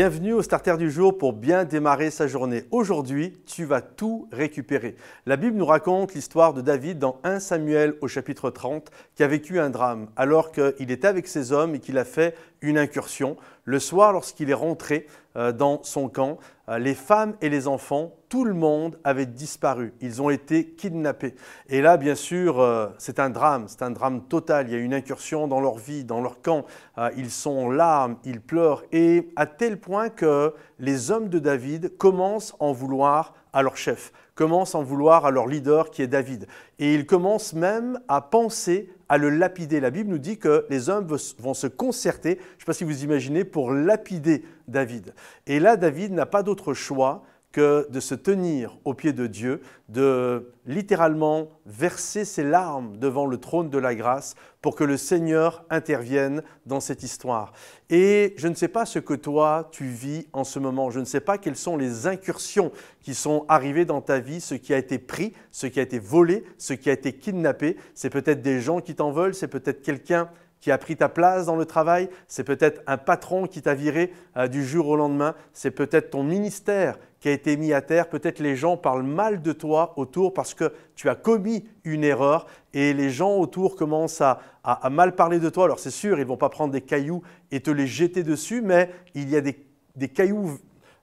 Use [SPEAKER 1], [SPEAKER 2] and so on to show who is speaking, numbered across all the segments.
[SPEAKER 1] Bienvenue au Starter du jour pour bien démarrer sa journée. Aujourd'hui, tu vas tout récupérer. La Bible nous raconte l'histoire de David dans 1 Samuel au chapitre 30 qui a vécu un drame alors qu'il était avec ses hommes et qu'il a fait une incursion. Le soir, lorsqu'il est rentré euh, dans son camp, euh, les femmes et les enfants, tout le monde avait disparu. Ils ont été kidnappés. Et là, bien sûr, euh, c'est un drame, c'est un drame total. Il y a une incursion dans leur vie, dans leur camp. Ils sont en larmes, ils pleurent. Et à tel point que les hommes de David commencent à en vouloir à leur chef, commencent à en vouloir à leur leader qui est David. Et ils commencent même à penser à le lapider. La Bible nous dit que les hommes vont se concerter, je ne sais pas si vous imaginez, pour lapider David. Et là, David n'a pas d'autre choix que de se tenir aux pieds de Dieu, de littéralement verser ses larmes devant le trône de la grâce pour que le Seigneur intervienne dans cette histoire. Et je ne sais pas ce que toi tu vis en ce moment, je ne sais pas quelles sont les incursions qui sont arrivées dans ta vie, ce qui a été pris, ce qui a été volé, ce qui a été kidnappé, c'est peut-être des gens qui t'en veulent, c'est peut-être quelqu'un qui a pris ta place dans le travail, c'est peut-être un patron qui t'a viré euh, du jour au lendemain, c'est peut-être ton ministère qui a été mis à terre, peut-être les gens parlent mal de toi autour parce que tu as commis une erreur et les gens autour commencent à, mal parler de toi. Alors c'est sûr, ils ne vont pas prendre des cailloux et te les jeter dessus, mais il y a des cailloux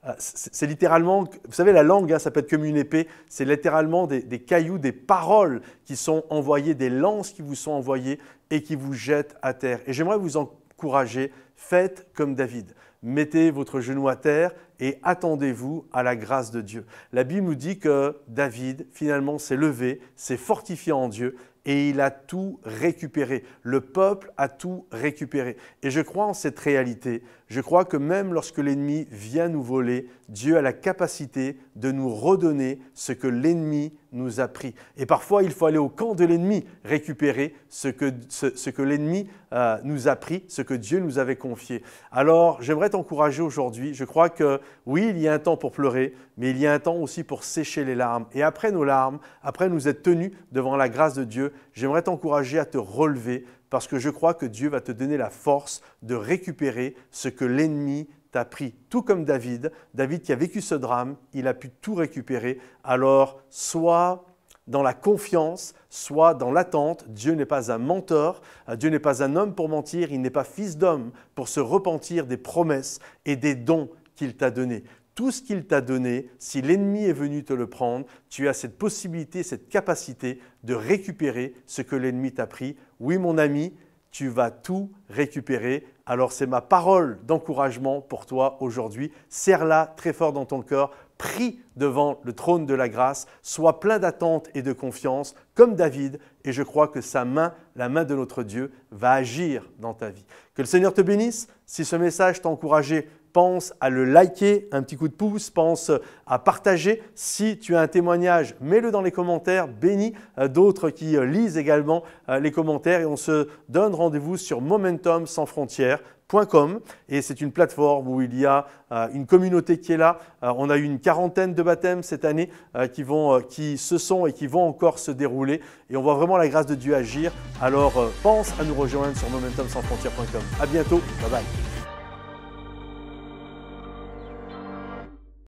[SPEAKER 1] ah, c'est littéralement, vous savez, la langue, hein, ça peut être comme une épée, c'est littéralement des, des, cailloux, des paroles qui sont envoyées, des lances qui vous sont envoyées et qui vous jettent à terre. Et j'aimerais vous encourager Faites comme David. Mettez votre genou à terre et attendez-vous à la grâce de Dieu. La Bible nous dit que David, finalement, s'est levé, s'est fortifié en Dieu et il a tout récupéré. Le peuple a tout récupéré. Et je crois en cette réalité. Je crois que même lorsque l'ennemi vient nous voler, Dieu a la capacité de nous redonner ce que l'ennemi nous a pris. Et parfois, il faut aller au camp de l'ennemi, récupérer ce que, ce, que l'ennemi euh, nous a pris, ce que Dieu nous avait confié confier. Alors, j'aimerais t'encourager aujourd'hui. Je crois que oui, il y a un temps pour pleurer, mais il y a un temps aussi pour sécher les larmes. Et après nos larmes, après nous être tenus devant la grâce de Dieu, j'aimerais t'encourager à te relever parce que je crois que Dieu va te donner la force de récupérer ce que l'ennemi t'a pris. Tout comme David, David qui a vécu ce drame, il a pu tout récupérer. Alors, sois dans la confiance, soit dans l'attente. Dieu n'est pas un menteur, euh, Dieu n'est pas un homme pour mentir, il n'est pas fils d'homme pour se repentir des promesses et des dons qu'il t'a donnés. Tout ce qu'il t'a donné, si l'ennemi est venu te le prendre, tu as cette possibilité, cette capacité de récupérer ce que l'ennemi t'a pris. Oui mon ami, tu vas tout récupérer. Alors c'est ma parole d'encouragement pour toi aujourd'hui. Serre-la très fort dans ton cœur pris devant le trône de la grâce, sois plein d'attente et de confiance, comme David, et je crois que sa main, la main de notre Dieu, va agir dans ta vie. Que le Seigneur te bénisse. Si ce message t'a encouragé, pense à le liker, un petit coup de pouce, pense à partager. Si tu as un témoignage, mets-le dans les commentaires, bénis euh, d'autres qui euh, lisent également euh, les commentaires et on se donne rendez-vous sur Momentum et c'est une plateforme où il y a une communauté qui est là. on a eu une quarantaine de baptêmes cette année qui, vont, qui se sont et qui vont encore se dérouler et on voit vraiment la grâce de Dieu agir. Alors pense à nous rejoindre sur momentumsansfrontières.com. À bientôt, bye bye.